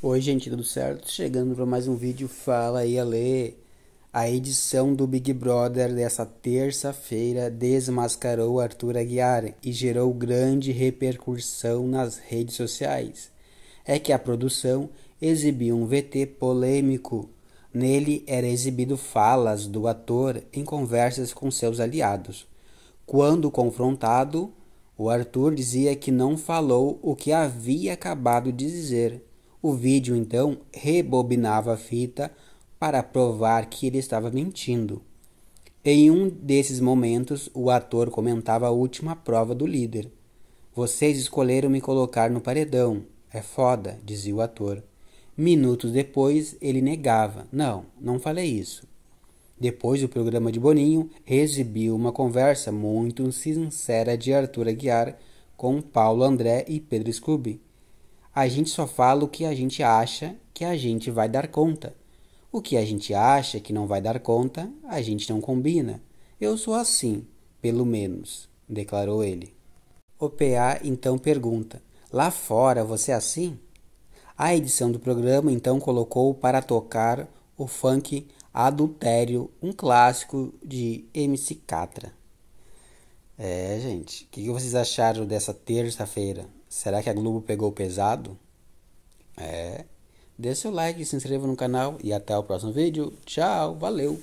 Oi gente, tudo certo? Chegando para mais um vídeo Fala aí Ale. A edição do Big Brother dessa terça-feira desmascarou Arthur Aguiar e gerou grande repercussão nas redes sociais. É que a produção exibiu um VT polêmico. Nele era exibido falas do ator em conversas com seus aliados. Quando confrontado, o Arthur dizia que não falou o que havia acabado de dizer o vídeo então rebobinava a fita para provar que ele estava mentindo. Em um desses momentos, o ator comentava a última prova do líder. Vocês escolheram me colocar no paredão. É foda, dizia o ator. Minutos depois, ele negava: Não, não falei isso. Depois o programa de Boninho, exibiu uma conversa muito sincera de Arthur Aguiar com Paulo André e Pedro Scooby a gente só fala o que a gente acha que a gente vai dar conta. O que a gente acha que não vai dar conta, a gente não combina. Eu sou assim, pelo menos, declarou ele. O PA então pergunta: Lá fora você é assim? A edição do programa então colocou para tocar o funk Adultério, um clássico de MC Catra. É, gente, o que vocês acharam dessa terça-feira? Será que a Globo pegou pesado? É. Dê seu like, se inscreva no canal e até o próximo vídeo. Tchau, valeu!